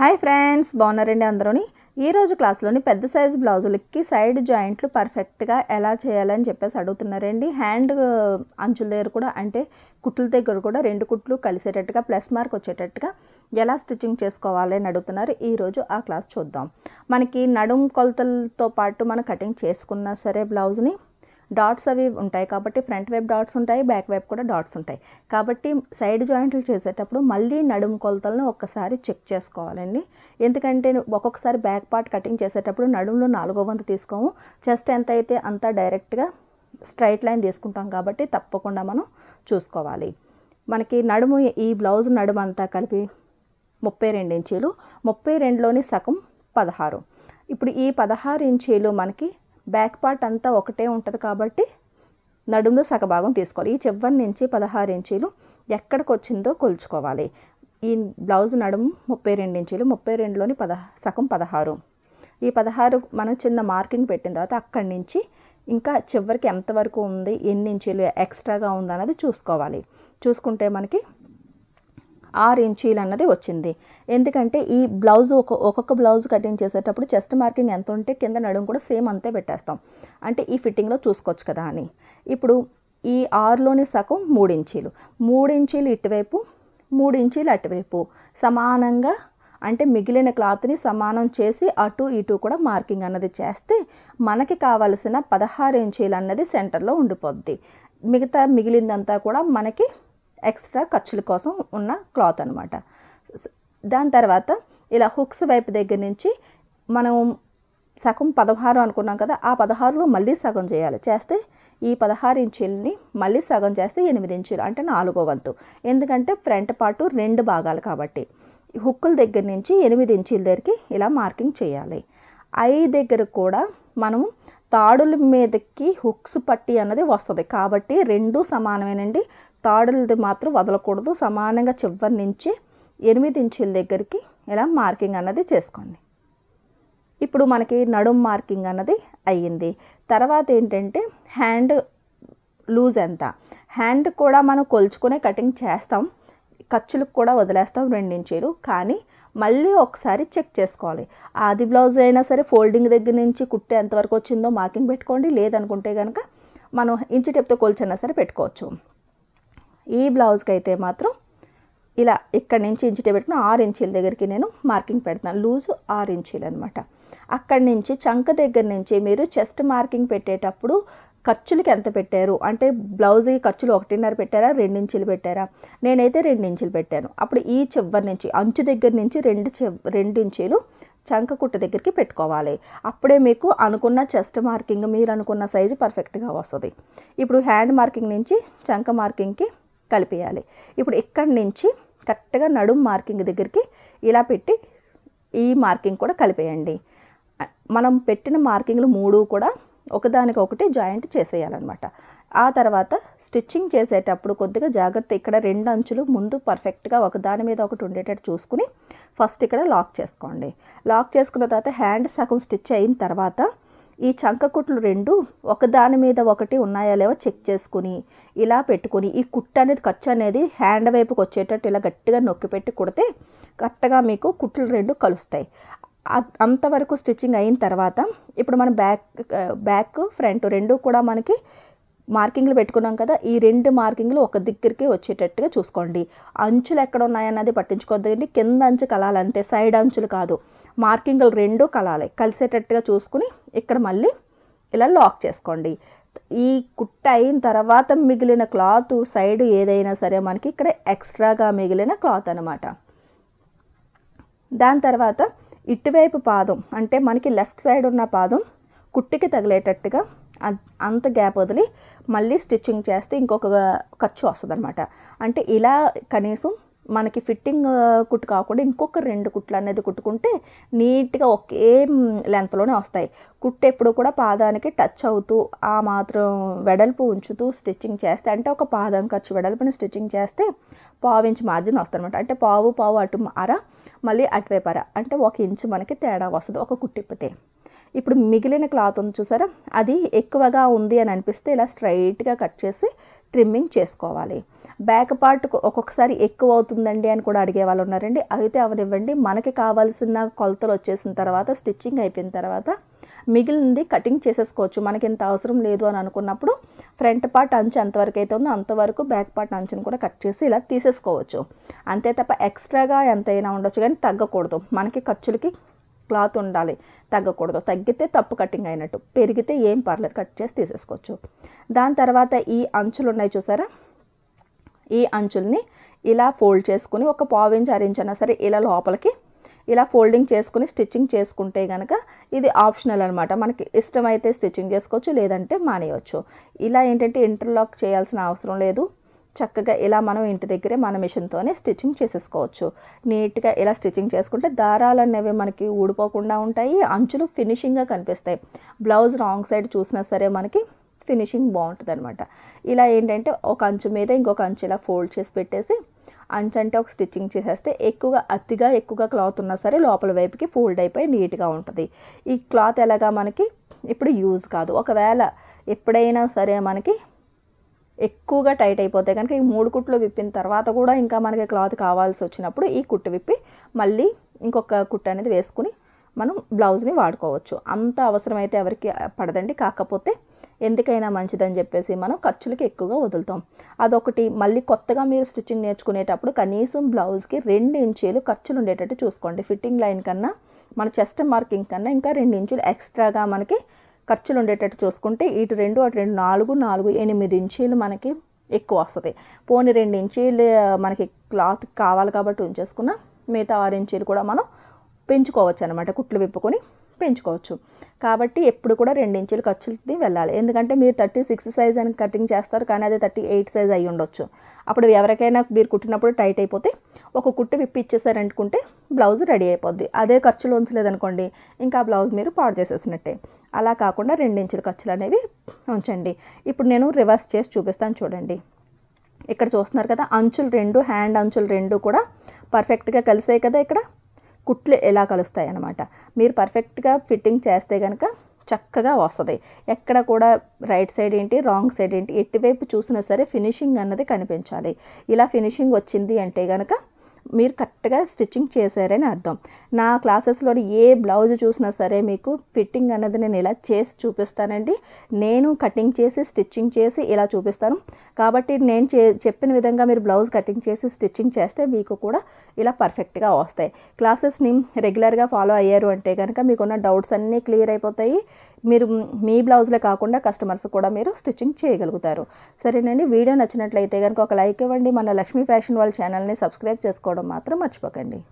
hi friends బాగున్నారండి అందరూని ఈరోజు క్లాస్లోని పెద్ద సైజు బ్లౌజులకి సైడ్ జాయింట్లు పర్ఫెక్ట్గా ఎలా చేయాలని చెప్పేసి అడుగుతున్నారండి హ్యాండ్ అంచుల దగ్గర కూడా అంటే కుట్ల దగ్గర కూడా రెండు కుట్లు కలిసేటట్టుగా ప్లస్ మార్క్ వచ్చేటట్టుగా ఎలా స్టిచ్చింగ్ చేసుకోవాలి అని అడుగుతున్నారు ఈరోజు ఆ క్లాస్ చూద్దాం మనకి నడుం కొలతలతో పాటు మనం కటింగ్ చేసుకున్నా సరే బ్లౌజ్ని డాట్స్ అవి ఉంటాయి కాబట్టి ఫ్రంట్ వైపు డాట్స్ ఉంటాయి బ్యాక్ వైపు కూడా డాట్స్ ఉంటాయి కాబట్టి సైడ్ జాయింట్లు చేసేటప్పుడు మళ్ళీ నడుము కొలతలను ఒక్కసారి చెక్ చేసుకోవాలండి ఎందుకంటే ఒక్కొక్కసారి బ్యాక్ పార్ట్ కటింగ్ చేసేటప్పుడు నడుములో నాలుగో వంతు తీసుకోము చెస్ట్ ఎంత అయితే అంత డైరెక్ట్గా స్ట్రైట్ లైన్ తీసుకుంటాం కాబట్టి తప్పకుండా మనం చూసుకోవాలి మనకి నడుము ఈ బ్లౌజ్ నడుము అంతా కలిపి ముప్పై రెండు ఇంచీలు ముప్పై రెండులోని సగం పదహారు ఇప్పుడు ఈ పదహారు ఇంచీలు మనకి బ్యాక్ పార్ట్ అంతా ఒకటే ఉంటుంది కాబట్టి నడుములో సగభాగం తీసుకోవాలి ఈ చివరి నుంచి పదహారు ఇంచీలు ఎక్కడికి వచ్చిందో కొలుచుకోవాలి ఈ బ్లౌజ్ నడుము ముప్పై రెండు ఇంచీలు ముప్పై రెండులోని పద సగం పదహారు ఈ పదహారు మనం చిన్న మార్కింగ్ పెట్టిన తర్వాత అక్కడి నుంచి ఇంకా చివరికి ఎంతవరకు ఉంది ఎన్ని ఇంచీలు ఎక్స్ట్రాగా ఉందన్నది చూసుకోవాలి చూసుకుంటే మనకి ఆరు ఇంచీలు అన్నది వచ్చింది ఎందుకంటే ఈ బ్లౌజ్ ఒక ఒక్కొక్క బ్లౌజ్ కటింగ్ చేసేటప్పుడు చెస్ట్ మార్కింగ్ ఎంత ఉంటే కింద నడుము కూడా సేమ్ అంతే పెట్టేస్తాం అంటే ఈ ఫిట్టింగ్లో చూసుకోవచ్చు కదా అని ఇప్పుడు ఈ ఆరులోని సగం మూడు ఇంచీలు మూడు ఇంచీలు ఇటువైపు మూడు ఇంచీలు అటువైపు సమానంగా అంటే మిగిలిన క్లాత్ని సమానం చేసి అటు ఇటు కూడా మార్కింగ్ అన్నది చేస్తే మనకి కావలసిన పదహారు ఇంచీలు అన్నది సెంటర్లో ఉండిపోద్ది మిగతా మిగిలిందంతా కూడా మనకి ఎక్స్ట్రా ఖర్చుల కోసం ఉన్న క్లాత్ అనమాట దాని తర్వాత ఇలా హుక్స్ వైపు దగ్గర నుంచి మనం సగం పదహారు అనుకున్నాం కదా ఆ పదహారులో మళ్ళీ సగం చేయాలి చేస్తే ఈ పదహారు ఇంచుల్ని మళ్ళీ సగం చేస్తే ఎనిమిది ఇంచులు అంటే నాలుగో వంతు ఎందుకంటే ఫ్రంట్ పార్టు రెండు భాగాలు కాబట్టి హుక్కుల దగ్గర నుంచి ఎనిమిది ఇంచుల దగ్గరికి ఇలా మార్కింగ్ చేయాలి ఐ దగ్గర కూడా మనం తాడుల మీదకి హుక్స్ పట్టి అన్నది వస్తుంది కాబట్టి రెండు సమానమేనండి తాడులది మాత్రం వదలకూడదు సమానంగా చివరి నుంచి ఎనిమిది ఇంచుల దగ్గరికి ఇలా మార్కింగ్ అన్నది చేసుకోండి ఇప్పుడు మనకి నడుం మార్కింగ్ అన్నది అయ్యింది తర్వాత ఏంటంటే హ్యాండ్ లూజ్ ఎంత హ్యాండ్ కూడా మనం కొలుచుకునే కటింగ్ చేస్తాం ఖర్చులకు కూడా వదిలేస్తాం రెండించీలు కానీ మళ్ళీ ఒకసారి చెక్ చేసుకోవాలి ఆది బ్లౌజ్ అయినా సరే ఫోల్డింగ్ దగ్గర నుంచి కుట్టే ఎంతవరకు వచ్చిందో మార్కింగ్ పెట్టుకోండి లేదనుకుంటే కనుక మనం ఇంచు టెప్తో కొలిచైనా సరే పెట్టుకోవచ్చు ఈ బ్లౌజ్కి అయితే మాత్రం ఇలా ఇక్కడ నుంచి ఇంచుటే పెట్టుకుని ఆరు ఇంచీల దగ్గరికి నేను మార్కింగ్ పెడతాను లూజు ఆరు ఇంచీలు అనమాట అక్కడి నుంచి చంక దగ్గర నుంచి మీరు చెస్ట్ మార్కింగ్ పెట్టేటప్పుడు ఖర్చులకి ఎంత పెట్టారు అంటే బ్లౌజ్కి ఖర్చులు ఒకటిన్నర పెట్టారా రెండించులు పెట్టారా నేనైతే రెండించులు పెట్టాను అప్పుడు ఈ చివరి నుంచి అంచు దగ్గర నుంచి రెండు రెండు రెండించులు చంక కుట్ట దగ్గరికి పెట్టుకోవాలి అప్పుడే మీకు అనుకున్న చెస్ట్ మార్కింగ్ మీరు అనుకున్న సైజు పర్ఫెక్ట్గా వస్తుంది ఇప్పుడు హ్యాండ్ మార్కింగ్ నుంచి చంక మార్కింగ్కి కలిపేయాలి ఇప్పుడు ఇక్కడి నుంచి కరెక్ట్గా నడుము మార్కింగ్ దగ్గరికి ఇలా పెట్టి ఈ మార్కింగ్ కూడా కలిపేయండి మనం పెట్టిన మార్కింగ్లు మూడు కూడా ఒకదానికొకటి జాయింట్ చేసేయాలన్నమాట ఆ తర్వాత స్టిచ్చింగ్ చేసేటప్పుడు కొద్దిగా జాగ్రత్త ఇక్కడ రెండు అంచులు ముందు పర్ఫెక్ట్గా ఒక దాని మీద ఒకటి ఉండేటట్టు చూసుకుని ఫస్ట్ ఇక్కడ లాక్ చేసుకోండి లాక్ చేసుకున్న తర్వాత హ్యాండ్ సగం స్టిచ్ అయిన తర్వాత ఈ చంక కుట్లు రెండు ఒకదాని మీద ఒకటి ఉన్నాయా లేవో చెక్ చేసుకుని ఇలా పెట్టుకుని ఈ కుట్ట అనేది ఖర్చు అనేది హ్యాండ్ వైపుకి వచ్చేటట్టు ఇలా గట్టిగా నొక్కి పెట్టి కుడితే కరెక్ట్గా మీకు కుట్లు రెండు కలుస్తాయి అంతవరకు స్టిచ్చింగ్ అయిన తర్వాత ఇప్పుడు మనం బ్యాక్ బ్యాక్ ఫ్రంట్ రెండు కూడా మనకి మార్కింగ్లు పెట్టుకున్నాం కదా ఈ రెండు మార్కింగ్లు ఒక దగ్గరికి వచ్చేటట్టుగా చూసుకోండి అంచులు ఎక్కడ ఉన్నాయన్నది పట్టించుకోవద్దు పట్టించుకోద్దండి కింద అంచు కలాలి అంతే సైడ్ అంచులు కాదు మార్కింగ్లు రెండు కలాలి కలిసేటట్టుగా చూసుకుని ఇక్కడ మళ్ళీ ఇలా లాక్ చేసుకోండి ఈ కుట్ట అయిన తర్వాత మిగిలిన క్లాత్ సైడ్ ఏదైనా సరే మనకి ఇక్కడ ఎక్స్ట్రాగా మిగిలిన క్లాత్ అనమాట దాని తర్వాత ఇటువైపు పాదం అంటే మనకి లెఫ్ట్ సైడ్ ఉన్న పాదం కుట్టికి తగిలేటట్టుగా అంత గ్యాప్ వదిలి మళ్ళీ స్టిచ్చింగ్ చేస్తే ఇంకొక ఖర్చు వస్తుంది అనమాట అంటే ఇలా కనీసం మనకి ఫిట్టింగ్ కుట్టు కాకుండా ఇంకొక రెండు కుట్లు అనేది కుట్టుకుంటే నీట్గా ఒకే లెంత్లోనే వస్తాయి కుట్టు ఎప్పుడు కూడా పాదానికి టచ్ అవుతూ ఆ మాత్రం వెడల్పు ఉంచుతూ స్టిచ్చింగ్ చేస్తే అంటే ఒక పాదం ఖర్చు వెడల్పుని స్టిచ్చింగ్ చేస్తే పావు ఇంచు మార్జిన్ అనమాట అంటే పావు పావు అటు అర మళ్ళీ అటువైపు అర అంటే ఒక ఇంచు మనకి తేడా వస్తుంది ఒక కుట్టిప్పితే ఇప్పుడు మిగిలిన క్లాత్ ఉంది చూసారా అది ఎక్కువగా ఉంది అని అనిపిస్తే ఇలా స్ట్రైట్గా కట్ చేసి ట్రిమ్మింగ్ చేసుకోవాలి బ్యాక్ పార్ట్ ఒక్కొక్కసారి ఎక్కువ అవుతుందండి అని కూడా అడిగే వాళ్ళు ఉన్నారండి అయితే అవనివ్వండి మనకి కావాల్సిన కొలతలు వచ్చేసిన తర్వాత స్టిచ్చింగ్ అయిపోయిన తర్వాత మిగిలింది కటింగ్ చేసేసుకోవచ్చు మనకి ఇంత అవసరం లేదు అని అనుకున్నప్పుడు ఫ్రంట్ పార్ట్ అంచు ఎంతవరకు అయితే ఉందో అంతవరకు బ్యాక్ పార్ట్ అంచుని కూడా కట్ చేసి ఇలా తీసేసుకోవచ్చు అంతే తప్ప ఎక్స్ట్రాగా ఎంతైనా ఉండొచ్చు కానీ తగ్గకూడదు మనకి ఖర్చులకి క్లాత్ ఉండాలి తగ్గకూడదు తగ్గితే తప్పు కటింగ్ అయినట్టు పెరిగితే ఏం పర్లేదు కట్ చేసి తీసేసుకోవచ్చు దాని తర్వాత ఈ అంచులు ఉన్నాయి చూసారా ఈ అంచుల్ని ఇలా ఫోల్డ్ చేసుకుని ఒక పావించి అరించినా సరే ఇలా లోపలికి ఇలా ఫోల్డింగ్ చేసుకుని స్టిచ్చింగ్ చేసుకుంటే కనుక ఇది ఆప్షనల్ అనమాట మనకి ఇష్టమైతే స్టిచ్చింగ్ చేసుకోవచ్చు లేదంటే మానేయవచ్చు ఇలా ఏంటంటే ఇంటర్లాక్ చేయాల్సిన అవసరం లేదు చక్కగా ఇలా మనం ఇంటి దగ్గరే మన మిషన్తోనే స్టిచ్చింగ్ చేసేసుకోవచ్చు నీట్గా ఇలా స్టిచ్చింగ్ చేసుకుంటే దారాలు అనేవి మనకి ఊడిపోకుండా ఉంటాయి అంచులు ఫినిషింగ్గా కనిపిస్తాయి బ్లౌజ్ రాంగ్ సైడ్ చూసినా సరే మనకి ఫినిషింగ్ బాగుంటుంది అనమాట ఇలా ఏంటంటే ఒక అంచు మీద ఇంకొక అంచు ఇలా ఫోల్డ్ చేసి పెట్టేసి అంచు అంటే ఒక స్టిచ్చింగ్ చేసేస్తే ఎక్కువగా అతిగా ఎక్కువగా క్లాత్ ఉన్నా సరే లోపల వైపుకి ఫోల్డ్ అయిపోయి నీట్గా ఉంటుంది ఈ క్లాత్ ఎలాగా మనకి ఇప్పుడు యూజ్ కాదు ఒకవేళ ఎప్పుడైనా సరే మనకి ఎక్కువగా టైట్ అయిపోతాయి కనుక ఈ మూడు కుట్లు విప్పిన తర్వాత కూడా ఇంకా మనకి క్లాత్ కావాల్సి వచ్చినప్పుడు ఈ కుట్టు విప్పి మళ్ళీ ఇంకొక కుట్టు అనేది వేసుకుని మనం బ్లౌజ్ని వాడుకోవచ్చు అంత అవసరమైతే ఎవరికి పడదండి కాకపోతే ఎందుకైనా మంచిదని చెప్పేసి మనం ఖర్చులకి ఎక్కువగా వదులుతాం అదొకటి మళ్ళీ కొత్తగా మీరు స్టిచ్చింగ్ నేర్చుకునేటప్పుడు కనీసం బ్లౌజ్కి రెండు ఇంచీలు ఖర్చులు ఉండేటట్టు చూసుకోండి ఫిట్టింగ్ లైన్ కన్నా మన చెస్ట్ మార్కింగ్ కన్నా ఇంకా రెండు ఇంచులు ఎక్స్ట్రాగా మనకి ఖర్చులు ఉండేటట్టు చూసుకుంటే ఇటు రెండు అటు రెండు నాలుగు నాలుగు ఎనిమిది ఇంచీలు మనకి ఎక్కువ వస్తుంది పోనీ రెండు ఇంచీలు మనకి క్లాత్ కావాలి కాబట్టి ఉంచేసుకున్న మిగతా ఆరు ఇంచీలు కూడా మనం పెంచుకోవచ్చు అనమాట కుట్లు విప్పుకొని పెంచుకోవచ్చు కాబట్టి ఎప్పుడు కూడా రెండు ఇంచులు ఖర్చులది వెళ్ళాలి ఎందుకంటే మీరు థర్టీ సిక్స్ సైజ్ అని కటింగ్ చేస్తారు కానీ అది థర్టీ ఎయిట్ సైజ్ అయి ఉండొచ్చు అప్పుడు ఎవరికైనా మీరు కుట్టినప్పుడు టైట్ అయిపోతే ఒక కుట్టు విప్పి ఇచ్చేసారనుకుంటే బ్లౌజ్ రెడీ అయిపోద్ది అదే ఖర్చులు ఉంచలేదనుకోండి ఇంకా బ్లౌజ్ మీరు పాడు చేసేసినట్టే అలా కాకుండా రెండించుల ఖర్చులు అనేవి ఉంచండి ఇప్పుడు నేను రివర్స్ చేసి చూపిస్తాను చూడండి ఇక్కడ చూస్తున్నారు కదా అంచులు రెండు హ్యాండ్ అంచులు రెండు కూడా పర్ఫెక్ట్గా కలిసాయి కదా ఇక్కడ కుట్లు ఎలా కలుస్తాయి అనమాట మీరు పర్ఫెక్ట్గా ఫిట్టింగ్ చేస్తే కనుక చక్కగా వస్తుంది ఎక్కడ కూడా రైట్ సైడ్ ఏంటి రాంగ్ సైడ్ ఏంటి ఎట్టివైపు చూసినా సరే ఫినిషింగ్ అన్నది కనిపించాలి ఇలా ఫినిషింగ్ వచ్చింది అంటే కనుక మీరు కరెక్ట్గా స్టిచ్చింగ్ చేశారని అర్థం నా క్లాసెస్లో ఏ బ్లౌజ్ చూసినా సరే మీకు ఫిట్టింగ్ అన్నది నేను ఇలా చేసి చూపిస్తానండి నేను కటింగ్ చేసి స్టిచ్చింగ్ చేసి ఇలా చూపిస్తాను కాబట్టి నేను చెప్పిన విధంగా మీరు బ్లౌజ్ కటింగ్ చేసి స్టిచ్చింగ్ చేస్తే మీకు కూడా ఇలా పర్ఫెక్ట్గా వస్తాయి క్లాసెస్ని రెగ్యులర్గా ఫాలో అయ్యారు అంటే కనుక మీకున్న డౌట్స్ అన్నీ క్లియర్ అయిపోతాయి మీరు మీ బ్లౌజ్లే కాకుండా కస్టమర్స్ కూడా మీరు స్టిచ్చింగ్ చేయగలుగుతారు సరేనండి వీడియో నచ్చినట్లయితే కనుక ఒక లైక్ ఇవ్వండి మన లక్ష్మీ ఫ్యాషన్ వాళ్ళ ఛానల్ని సబ్స్క్రైబ్ చేసుకోవడం మాత్రం మర్చిపోకండి